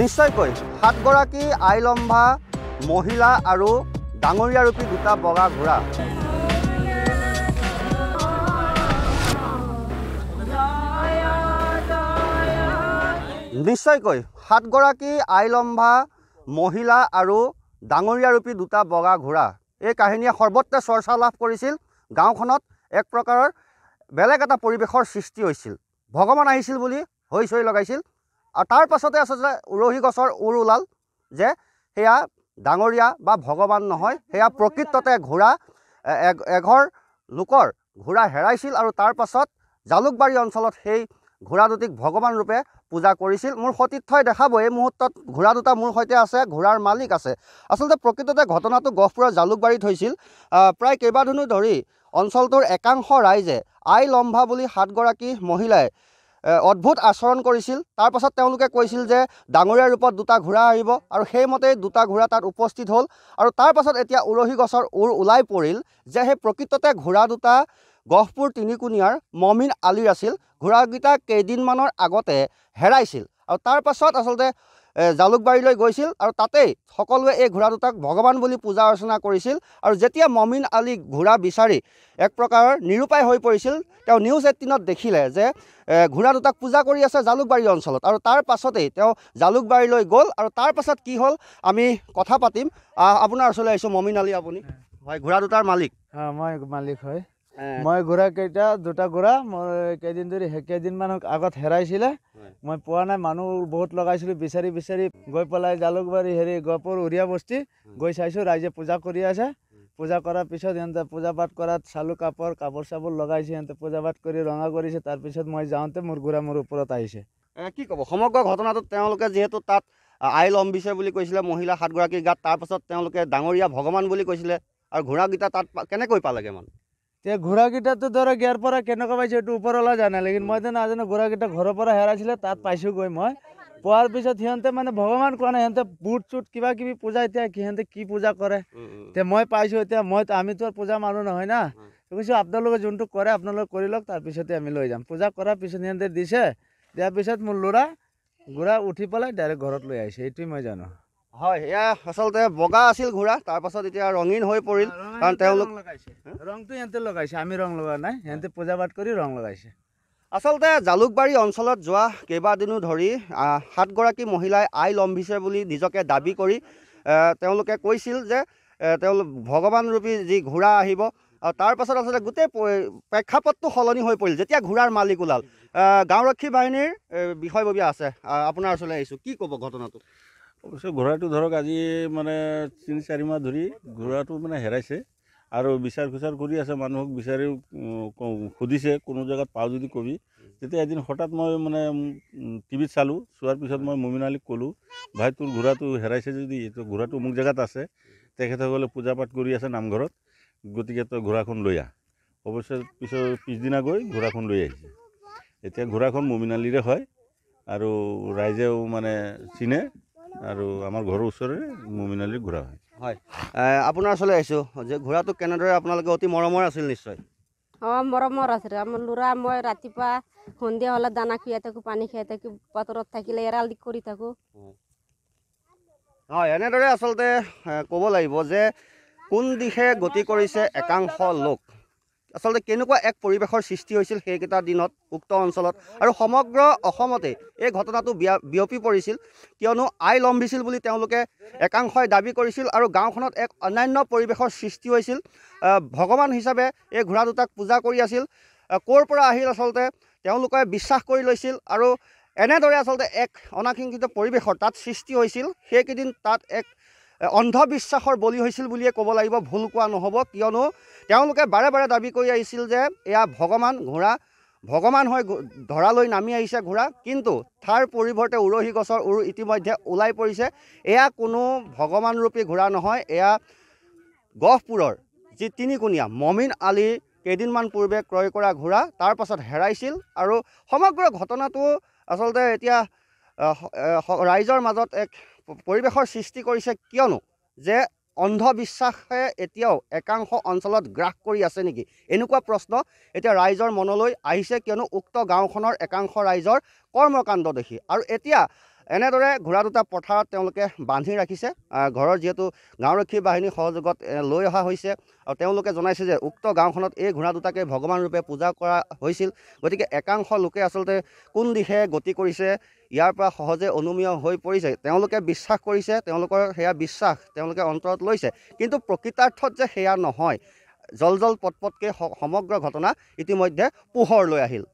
নিশ্চয়কৈ সাতগৰাকী আই লম্ভা মহিলা আৰু ডাঙৰীয়া ৰূপী দুটা বগা ঘোঁৰা নিশ্চয়কৈ সাতগৰাকী আই লম্ভা মহিলা আৰু ডাঙৰীয়া ৰূপী দুটা বগা ঘোঁৰা এই কাহিনীয়ে সৰ্বত্ৰে চৰ্চা লাভ কৰিছিল গাঁওখনত এক প্ৰকাৰৰ বেলেগ এটা পৰিৱেশৰ সৃষ্টি হৈছিল ভগৱান আহিছিল বুলি হৈ চৈ লগাইছিল আৰু তাৰ পাছতে আছে যে উৰহি গছৰ উৰ ওলাল যে সেয়া ডাঙৰীয়া বা ভগৱান নহয় সেয়া প্ৰকৃততে ঘোঁৰা এঘৰ লোকৰ ঘোঁৰা হেৰাইছিল আৰু তাৰ পাছত জালুকবাৰী অঞ্চলত সেই ঘোঁৰা দুটিক ভগৱান ৰূপে পূজা কৰিছিল মোৰ সতীৰ্থই দেখাব এই মুহূৰ্তত ঘোঁৰা দুটা মোৰ সৈতে আছে ঘোঁৰাৰ মালিক আছে আচলতে প্ৰকৃততে ঘটনাটো গহপুৰৰ জালুকবাৰীত হৈছিল প্ৰায় কেইবাদিনো ধৰি অঞ্চলটোৰ একাংশ ৰাইজে আই লম্ভা বুলি সাতগৰাকী মহিলাই অদ্ভুত আচৰণ কৰিছিল তাৰপাছত তেওঁলোকে কৈছিল যে ডাঙৰীয়া ৰূপত দুটা ঘোঁৰা আহিব আৰু সেইমতেই দুটা ঘোঁৰা তাত উপস্থিত হ'ল আৰু তাৰপাছত এতিয়া উৰহী গছৰ ওৰ ওলাই পৰিল যে সেই প্ৰকৃততে ঘোঁৰা দুটা গহপুৰ তিনিকুণীয়াৰ মমিন আলিৰ আছিল ঘোঁৰাকেইটা কেইদিনমানৰ আগতে হেৰাইছিল আৰু তাৰ পাছত আচলতে জালুকবাৰীলৈ গৈছিল আৰু তাতেই সকলোৱে এই ঘোঁৰা দুটাক ভগৱান বুলি পূজা অৰ্চনা কৰিছিল আৰু যেতিয়া মমিন আলী ঘোঁৰা বিচাৰি এক প্ৰকাৰৰ নিৰূপায় হৈ পৰিছিল তেওঁ নিউজ এইটিনত দেখিলে যে ঘোঁৰা দুটাক পূজা কৰি আছে জালুকবাৰী অঞ্চলত আৰু তাৰ পাছতেই তেওঁ জালুকবাৰীলৈ গ'ল আৰু তাৰ পাছত কি হ'ল আমি কথা পাতিম আপোনাৰ ওচৰলৈ আহিছোঁ মমিন আলী আপুনি হয় ঘোঁৰা দুটাৰ মালিক অঁ মই মালিক হয় মই ঘোঁৰা কেইটা দুটা ঘোঁৰা মই কেইদিন ধৰি কেইদিনমান আগত হেৰাইছিলে মই পোৱা নাই মানুহ বহুত লগাইছিলোঁ বিচাৰি বিচাৰি গৈ পেলাই জালুকবাৰী হেৰি গহপুৰ উৰিয়া বস্তি গৈ চাইছোঁ ৰাইজে পূজা কৰি আছে পূজা কৰাৰ পিছত সিহঁতে পূজা পাঠ কৰাত চালু কাপোৰ কাপোৰ চাপোৰ লগাইছে সিহঁতে পূজা পাঠ কৰি ৰঙা কৰিছে তাৰপিছত মই যাওঁতে মোৰ ঘোঁৰা মোৰ ওপৰত আহিছে কি ক'ব সমগ্ৰ ঘটনাটোত তেওঁলোকে যিহেতু তাত আই লম্বিছে বুলি কৈছিলে মহিলা সাতগৰাকীৰ গাত তাৰপাছত তেওঁলোকে ডাঙৰীয়া ভগৱান বুলি কৈছিলে আৰু ঘোঁৰাকেইটা তাত কেনেকৈ পালেগৈ মানে এই ঘোঁৰাকেইটাতো ধৰক ইয়াৰ পৰা কেনেকুৱা পাইছোঁ সেইটো ওপৰলৈ জানে লেকিন মই যেন নাজানো ঘোঁৰাকেইটা ঘৰৰ পৰা হেৰাইছিলে তাত পাইছোঁগৈ মই পোৱাৰ পিছত সিহঁতে মানে ভগৱান কোৱা নাই সিহঁতে বুট চুট কিবা কিবি পূজা এতিয়া সিহঁতে কি পূজা কৰে এতিয়া মই পাইছোঁ এতিয়া মই আমিতো আৰু পূজা মানুহ নহয় না কৈছোঁ আপোনালোকে যোনটো কৰে আপোনালোকে কৰি লওক তাৰপিছতে আমি লৈ যাম পূজা কৰাৰ পিছত সিহঁতে দিছে দিয়াৰ পিছত মোৰ ল'ৰা ঘোঁৰা উঠি পেলাই ডাইৰেক্ট ঘৰত লৈ আহিছে এইটোৱেই মই জানো হয় ইয়া আসলতে বগা আছিল ঘোড়া তাৰপৰ এটা ৰঙিন হয়ে পড়ল কাৰণ ৰংটো এতে লগাইছে অঞ্চলত যোৱা কেইবাদিনো ধৰি সাতগৰাকী মহিলাই আই লম্ভিছে বুলি নিজকে দাবী কৰি তেওঁলোকে কৈছিল যে ভগৱান ৰূপী যি ঘোঁৰা আহিব তাৰপৰ আচলতে গোটেই প্ৰেক্ষাপটটো সলনি হৈ পৰিল যেতিয়া ঘোঁৰাৰ মালিক ওলাল গাঁওৰক্ষী বাহিনীৰ বিষয়ববীয়া আছে আপোনাৰ ওচৰলৈ আহিছোঁ কি কব ঘটনাটো অৱশ্যে ঘোঁৰাটো ধৰক আজি মানে তিনি চাৰি মাহ ধৰি ঘোঁৰাটো মানে হেৰাইছে আৰু বিচাৰ খুচাৰ কৰি আছে মানুহক বিচাৰি সুধিছে কোনো জেগাত পাওঁ যদি কবি তেতিয়া এদিন হঠাৎ মই মানে টিভিত চালোঁ চোৱাৰ পিছত মই মমিন আলীক ক'লোঁ ভাই তোৰ ঘোঁৰাটো হেৰাইছে যদি তো ঘোঁৰাটো মোক জেগাত আছে তেখেতসকলে পূজা পাঠ কৰি আছে নামঘৰত গতিকে তই ঘোঁৰাখন লৈ আহ অৱশ্যে পিছত পিছদিনা গৈ ঘোঁৰাখন লৈ আহিছে এতিয়া ঘোঁৰাখন মমিন আলিৰে হয় আৰু ৰাইজেও মানে চিনে আৰু আমাৰ ঘৰৰ ওচৰৰে মুমিনালী ঘূৰা হয় হয় আপোনাৰ ওচৰলৈ আহিছোঁ যে ঘোঁৰাটো কেনেদৰে আপোনালোকে অতি মৰমৰ আছিল নিশ্চয় অঁ মৰমৰ আছিল আমাৰ ল'ৰা মই ৰাতিপুৱা সন্ধিয়া হ'লে দানা খুৱাই থাকোঁ পানী খুৱাই থাকোঁ পাথৰত থাকিলে এৰাল দি কৰি থাকোঁ হয় এনেদৰে আচলতে ক'ব লাগিব যে কোন দিশে গতি কৰিছে একাংশ লোক আচলতে কেনেকুৱা এক পৰিৱেশৰ সৃষ্টি হৈছিল সেইকেইটা দিনত উক্ত অঞ্চলত আৰু সমগ্ৰ অসমতে এই ঘটনাটো বিয়পি পৰিছিল কিয়নো আই লম্বিছিল বুলি তেওঁলোকে একাংশই দাবী কৰিছিল আৰু গাঁওখনত এক অন্যান্য পৰিৱেশৰ সৃষ্টি হৈছিল ভগৱান হিচাপে এই ঘোঁৰা দুটাক পূজা কৰি আছিল ক'ৰ পৰা আহিল আচলতে তেওঁলোকে বিশ্বাস কৰি লৈছিল আৰু এনেদৰে আচলতে এক অনাশিংসিত পৰিৱেশৰ তাত সৃষ্টি হৈছিল সেইকেইদিন তাত এক অন্ধবিশ্বাসৰ বলি হৈছিল বুলিয়ে ক'ব লাগিব ভুল কোৱা নহ'ব কিয়নো তেওঁলোকে বাৰে বাৰে দাবী কৰি আহিছিল যে এয়া ভগৱান ঘোঁৰা ভগৱান হৈ ধৰালৈ নামি আহিছে ঘোঁৰা কিন্তু তাৰ পৰিৱৰ্তে উৰহি গছৰ উৰ ইতিমধ্যে ওলাই পৰিছে এয়া কোনো ভগৱানৰূপী ঘোঁৰা নহয় এয়া গহপুৰৰ যি তিনিকোণীয়া মমিন আলী কেইদিনমান পূৰ্বে ক্ৰয় কৰা ঘোঁৰা তাৰ পাছত হেৰাইছিল আৰু সমগ্ৰ ঘটনাটো আচলতে এতিয়া ৰাইজৰ মাজত এক পৰিৱেশৰ সৃষ্টি কৰিছে কিয়নো যে অন্ধবিশ্বাসে এতিয়াও একাংশ অঞ্চলত গ্ৰাস কৰি আছে নেকি এনেকুৱা প্ৰশ্ন এতিয়া ৰাইজৰ মনলৈ আহিছে কিয়নো উক্ত গাঁওখনৰ একাংশ ৰাইজৰ কৰ্মকাণ্ড দেখি আৰু এতিয়া এনেদৰে ঘোঁৰা দুটা পথাৰত তেওঁলোকে বান্ধি ৰাখিছে ঘৰৰ যিহেতু গাঁওৰক্ষী বাহিনীৰ সহযোগত লৈ অহা হৈছে আৰু তেওঁলোকে জনাইছে যে উক্ত গাঁওখনত এই ঘোঁৰা দুটাকে ভগৱানৰূপে পূজা কৰা হৈছিল গতিকে একাংশ লোকে আচলতে কোন দিশে গতি কৰিছে ইয়াৰ পৰা সহজে অনুমীয় হৈ পৰিছে তেওঁলোকে বিশ্বাস কৰিছে তেওঁলোকৰ সেয়া বিশ্বাস তেওঁলোকে অন্তৰত লৈছে কিন্তু প্ৰকৃতাৰ্থত যে সেয়া নহয় জল জল পটপটকৈ সমগ্ৰ ঘটনা ইতিমধ্যে পোহৰ লৈ আহিল